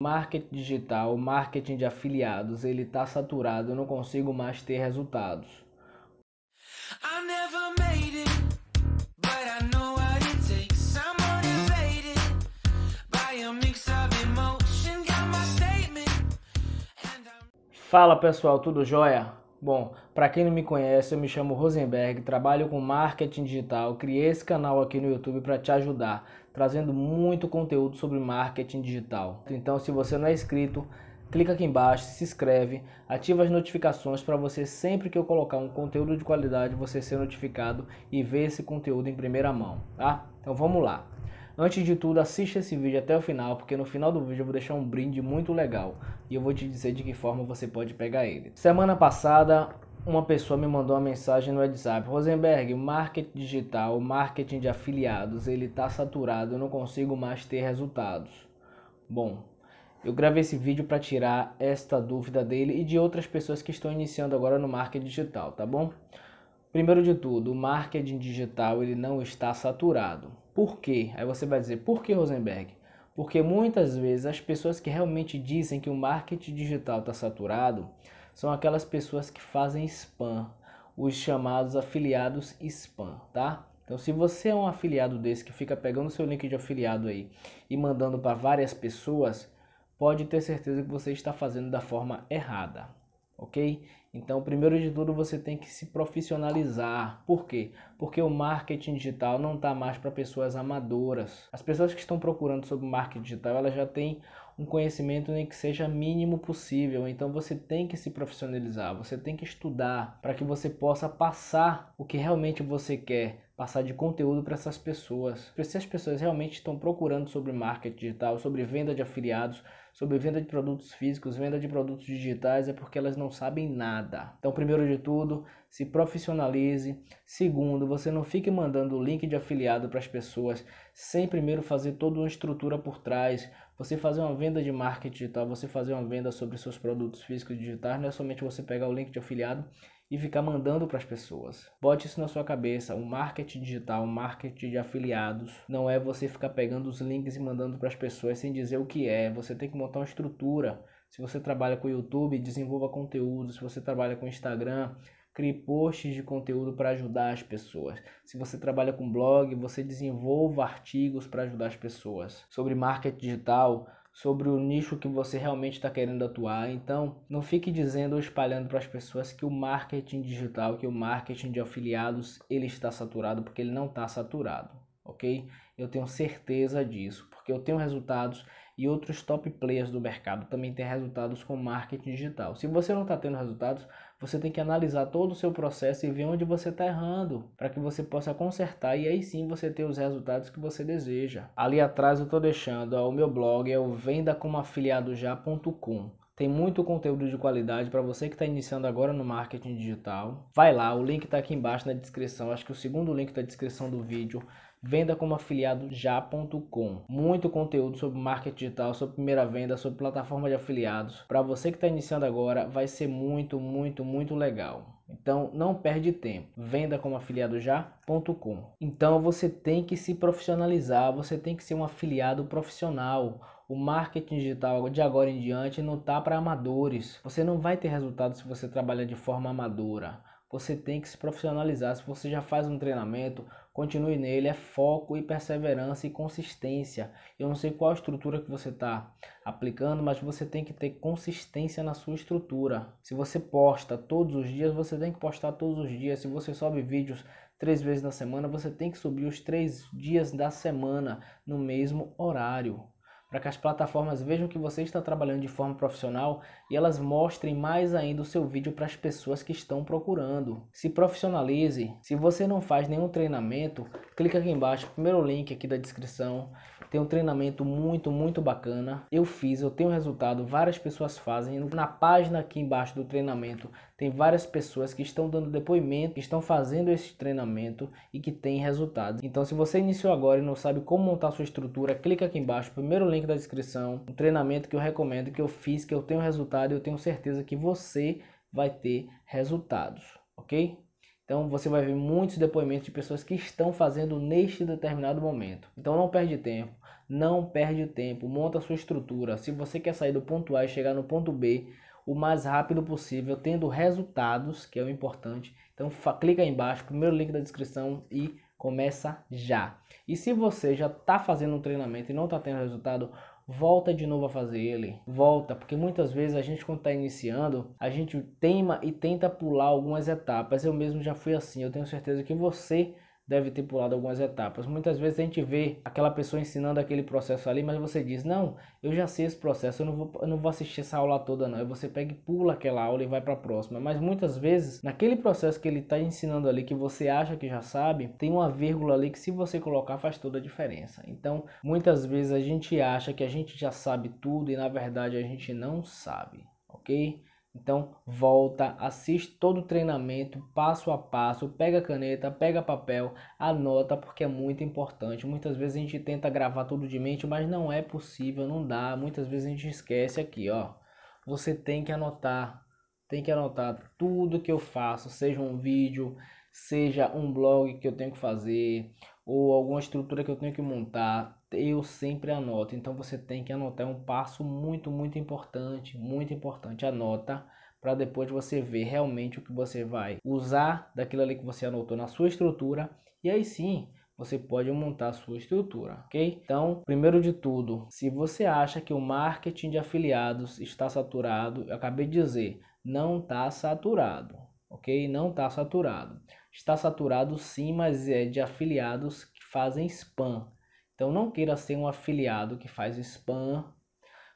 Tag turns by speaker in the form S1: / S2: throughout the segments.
S1: marketing digital, marketing de afiliados, ele está saturado, eu não consigo mais ter resultados. Fala pessoal, tudo jóia? Bom, para quem não me conhece, eu me chamo Rosenberg, trabalho com marketing digital, criei esse canal aqui no YouTube para te ajudar trazendo muito conteúdo sobre marketing digital. Então, se você não é inscrito, clica aqui embaixo, se inscreve, ativa as notificações para você sempre que eu colocar um conteúdo de qualidade, você ser notificado e ver esse conteúdo em primeira mão, tá? Então vamos lá. Antes de tudo, assista esse vídeo até o final, porque no final do vídeo eu vou deixar um brinde muito legal e eu vou te dizer de que forma você pode pegar ele. Semana passada, uma pessoa me mandou uma mensagem no WhatsApp: Rosenberg, o marketing digital, o marketing de afiliados, ele está saturado, eu não consigo mais ter resultados. Bom, eu gravei esse vídeo para tirar esta dúvida dele e de outras pessoas que estão iniciando agora no marketing digital, tá bom? Primeiro de tudo, o marketing digital ele não está saturado. Por quê? Aí você vai dizer: por que, Rosenberg? Porque muitas vezes as pessoas que realmente dizem que o marketing digital está saturado são aquelas pessoas que fazem spam, os chamados afiliados spam, tá? Então, se você é um afiliado desse que fica pegando seu link de afiliado aí e mandando para várias pessoas, pode ter certeza que você está fazendo da forma errada, ok? Então, primeiro de tudo, você tem que se profissionalizar. Por quê? Porque o marketing digital não está mais para pessoas amadoras. As pessoas que estão procurando sobre marketing digital, elas já têm um conhecimento nem que seja mínimo possível. Então, você tem que se profissionalizar, você tem que estudar para que você possa passar o que realmente você quer, passar de conteúdo para essas pessoas. Porque se as pessoas realmente estão procurando sobre marketing digital, sobre venda de afiliados, sobre venda de produtos físicos, venda de produtos digitais, é porque elas não sabem nada. Então, primeiro de tudo, se profissionalize. Segundo, você não fique mandando o link de afiliado para as pessoas sem primeiro fazer toda uma estrutura por trás. Você fazer uma venda de marketing digital, você fazer uma venda sobre seus produtos físicos e digitais, não é somente você pegar o link de afiliado e ficar mandando para as pessoas. Bote isso na sua cabeça, o marketing digital, o marketing de afiliados, não é você ficar pegando os links e mandando para as pessoas sem dizer o que é, você tem que montar uma estrutura. Se você trabalha com YouTube, desenvolva conteúdo, se você trabalha com Instagram, crie posts de conteúdo para ajudar as pessoas. Se você trabalha com blog, você desenvolva artigos para ajudar as pessoas. Sobre marketing digital, sobre o nicho que você realmente está querendo atuar. Então, não fique dizendo ou espalhando para as pessoas que o marketing digital, que o marketing de afiliados, ele está saturado, porque ele não está saturado, ok? Eu tenho certeza disso, porque eu tenho resultados e outros top players do mercado também têm resultados com marketing digital. Se você não está tendo resultados, você tem que analisar todo o seu processo e ver onde você está errando, para que você possa consertar e aí sim você ter os resultados que você deseja. Ali atrás eu estou deixando ó, o meu blog, é o vendacomafiliadojá.com. Tem muito conteúdo de qualidade para você que está iniciando agora no marketing digital. Vai lá, o link está aqui embaixo na descrição. Acho que o segundo link da descrição do vídeo Venda como afiliado já.com. Muito conteúdo sobre marketing digital, sobre primeira venda, sobre plataforma de afiliados. Para você que está iniciando agora, vai ser muito, muito, muito legal. Então não perde tempo. Venda como afiliado já.com. Então você tem que se profissionalizar, você tem que ser um afiliado profissional. O marketing digital de agora em diante não tá para amadores. Você não vai ter resultado se você trabalhar de forma amadora você tem que se profissionalizar. Se você já faz um treinamento, continue nele. É foco e perseverança e consistência. Eu não sei qual estrutura que você está aplicando, mas você tem que ter consistência na sua estrutura. Se você posta todos os dias, você tem que postar todos os dias. Se você sobe vídeos três vezes na semana, você tem que subir os três dias da semana no mesmo horário para que as plataformas vejam que você está trabalhando de forma profissional e elas mostrem mais ainda o seu vídeo para as pessoas que estão procurando. Se profissionalize. Se você não faz nenhum treinamento, clica aqui embaixo, primeiro link aqui da descrição. Tem um treinamento muito, muito bacana. Eu fiz, eu tenho resultado, várias pessoas fazem. Na página aqui embaixo do treinamento tem várias pessoas que estão dando depoimento, que estão fazendo esse treinamento e que tem resultado. Então se você iniciou agora e não sabe como montar sua estrutura, clica aqui embaixo, primeiro link link da descrição, um treinamento que eu recomendo, que eu fiz, que eu tenho resultado, e eu tenho certeza que você vai ter resultados, ok? Então você vai ver muitos depoimentos de pessoas que estão fazendo neste determinado momento. Então não perde tempo, não perde tempo, monta a sua estrutura. Se você quer sair do ponto A e chegar no ponto B o mais rápido possível, tendo resultados, que é o importante. Então clica aí embaixo, primeiro link da descrição e Começa já. E se você já está fazendo um treinamento e não está tendo resultado, volta de novo a fazer ele. Volta, porque muitas vezes a gente quando está iniciando, a gente teima e tenta pular algumas etapas. Eu mesmo já fui assim, eu tenho certeza que você deve ter pulado algumas etapas. Muitas vezes a gente vê aquela pessoa ensinando aquele processo ali, mas você diz: Não, eu já sei esse processo, eu não vou, eu não vou assistir essa aula toda, não. Aí você pega e pula aquela aula e vai para a próxima. Mas muitas vezes, naquele processo que ele está ensinando ali, que você acha que já sabe, tem uma vírgula ali que, se você colocar, faz toda a diferença. Então, muitas vezes a gente acha que a gente já sabe tudo e na verdade a gente não sabe, ok? Então, volta, assiste todo o treinamento passo a passo, pega caneta, pega papel, anota porque é muito importante. Muitas vezes a gente tenta gravar tudo de mente, mas não é possível, não dá. Muitas vezes a gente esquece aqui, ó. Você tem que anotar, tem que anotar tudo que eu faço, seja um vídeo, seja um blog que eu tenho que fazer, ou alguma estrutura que eu tenho que montar, eu sempre anoto. Então você tem que anotar é um passo muito, muito importante, muito importante. Anota para depois você ver realmente o que você vai usar daquilo ali que você anotou na sua estrutura e aí sim você pode montar a sua estrutura, ok? Então, primeiro de tudo, se você acha que o marketing de afiliados está saturado, eu acabei de dizer, não está saturado, ok? Não está saturado. Está saturado sim, mas é de afiliados que fazem spam então não queira ser um afiliado que faz spam,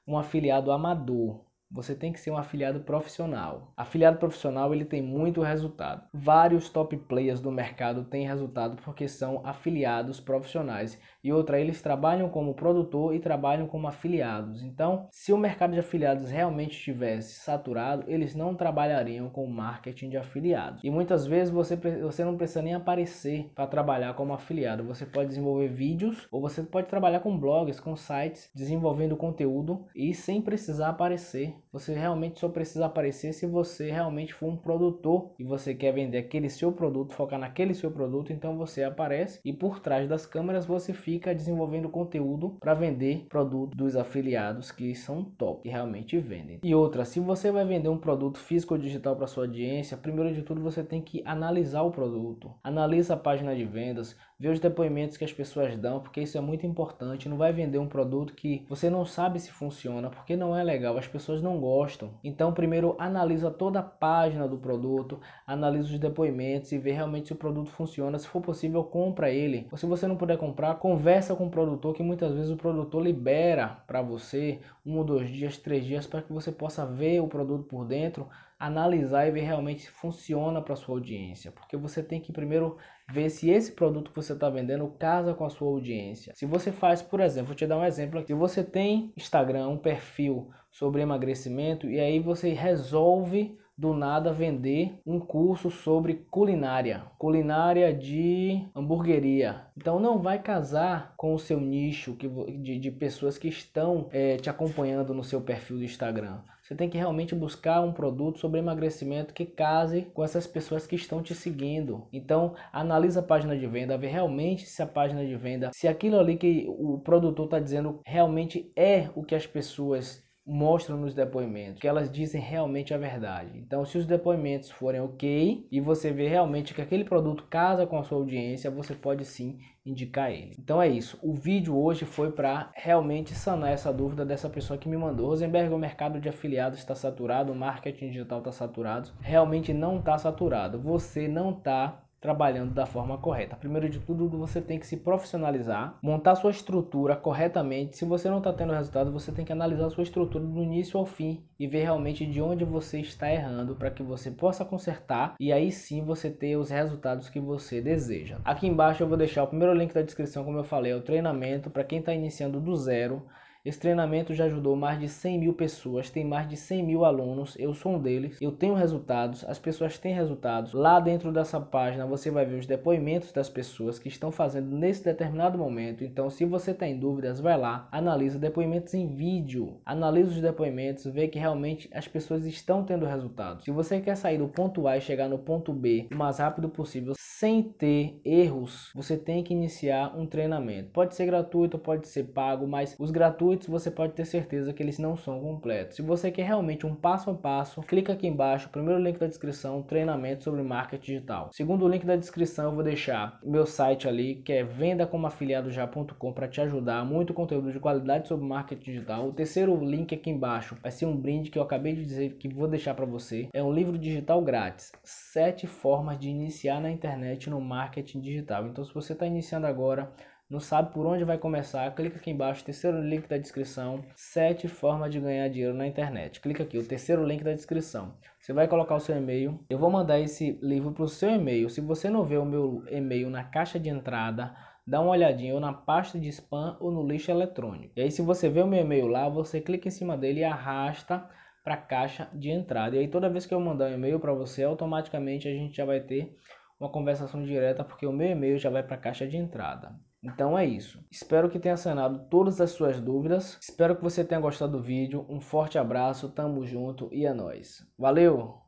S1: um afiliado amador você tem que ser um afiliado profissional. Afiliado profissional ele tem muito resultado. Vários top players do mercado têm resultado porque são afiliados profissionais. E outra, eles trabalham como produtor e trabalham como afiliados. Então, se o mercado de afiliados realmente estivesse saturado, eles não trabalhariam com marketing de afiliados. E muitas vezes você, você não precisa nem aparecer para trabalhar como afiliado. Você pode desenvolver vídeos ou você pode trabalhar com blogs, com sites, desenvolvendo conteúdo e sem precisar aparecer você realmente só precisa aparecer se você realmente for um produtor e você quer vender aquele seu produto, focar naquele seu produto, então você aparece e por trás das câmeras você fica desenvolvendo conteúdo para vender produto dos afiliados que são top, e realmente vendem. E outra, se você vai vender um produto físico ou digital para sua audiência, primeiro de tudo você tem que analisar o produto. Analisa a página de vendas, vê os depoimentos que as pessoas dão, porque isso é muito importante. Não vai vender um produto que você não sabe se funciona, porque não é legal. As pessoas não gostam. Então, primeiro analisa toda a página do produto, analisa os depoimentos e vê realmente se o produto funciona. Se for possível, compra ele. Ou se você não puder comprar, conversa com o produtor, que muitas vezes o produtor libera para você um ou dois dias, três dias, para que você possa ver o produto por dentro, analisar e ver realmente se funciona para sua audiência, porque você tem que primeiro ver se esse produto que você está vendendo casa com a sua audiência. Se você faz, por exemplo, vou te dar um exemplo aqui. Se você tem Instagram, um perfil sobre emagrecimento e aí você resolve do nada vender um curso sobre culinária, culinária de hamburgueria. Então não vai casar com o seu nicho que, de, de pessoas que estão é, te acompanhando no seu perfil do Instagram. Você tem que realmente buscar um produto sobre emagrecimento que case com essas pessoas que estão te seguindo. Então, analisa a página de venda, vê realmente se a página de venda, se aquilo ali que o produtor está dizendo realmente é o que as pessoas mostram nos depoimentos, que elas dizem realmente a verdade. Então, se os depoimentos forem ok e você vê realmente que aquele produto casa com a sua audiência, você pode sim indicar ele. Então é isso. O vídeo hoje foi para realmente sanar essa dúvida dessa pessoa que me mandou. Rosenberg, o mercado de afiliados está saturado, o marketing digital está saturado. Realmente não está saturado. Você não está trabalhando da forma correta. Primeiro de tudo, você tem que se profissionalizar, montar sua estrutura corretamente. Se você não está tendo resultado, você tem que analisar sua estrutura do início ao fim e ver realmente de onde você está errando para que você possa consertar e aí sim você ter os resultados que você deseja. Aqui embaixo eu vou deixar o primeiro link da descrição, como eu falei, é o treinamento para quem está iniciando do zero. Esse treinamento já ajudou mais de 100 mil pessoas, tem mais de 100 mil alunos, eu sou um deles, eu tenho resultados, as pessoas têm resultados. Lá dentro dessa página você vai ver os depoimentos das pessoas que estão fazendo nesse determinado momento. Então, se você tem dúvidas, vai lá, analisa depoimentos em vídeo, analisa os depoimentos, vê que realmente as pessoas estão tendo resultados. Se você quer sair do ponto A e chegar no ponto B o mais rápido possível, sem ter erros, você tem que iniciar um treinamento. Pode ser gratuito, pode ser pago, mas os gratuitos gratuitos, você pode ter certeza que eles não são completos. Se você quer realmente um passo a passo, clica aqui embaixo, primeiro link da descrição, treinamento sobre marketing digital. Segundo link da descrição, eu vou deixar meu site ali, que é vendacomoafiliadojá.com para te ajudar, muito conteúdo de qualidade sobre marketing digital. O terceiro link aqui embaixo vai ser um brinde que eu acabei de dizer que vou deixar para você. É um livro digital grátis, sete formas de iniciar na internet no marketing digital. Então se você está iniciando agora, não sabe por onde vai começar? Clica aqui embaixo, terceiro link da descrição. Sete formas de ganhar dinheiro na internet. Clica aqui, o terceiro link da descrição. Você vai colocar o seu e-mail. Eu vou mandar esse livro para o seu e-mail. Se você não vê o meu e-mail na caixa de entrada, dá uma olhadinha ou na pasta de spam ou no lixo eletrônico. E aí, se você vê o meu e-mail lá, você clica em cima dele e arrasta para a caixa de entrada. E aí, toda vez que eu mandar um e-mail para você, automaticamente a gente já vai ter uma conversação direta, porque o meu e-mail já vai para a caixa de entrada. Então é isso. Espero que tenha sanado todas as suas dúvidas. Espero que você tenha gostado do vídeo. Um forte abraço, tamo junto e é nóis. Valeu!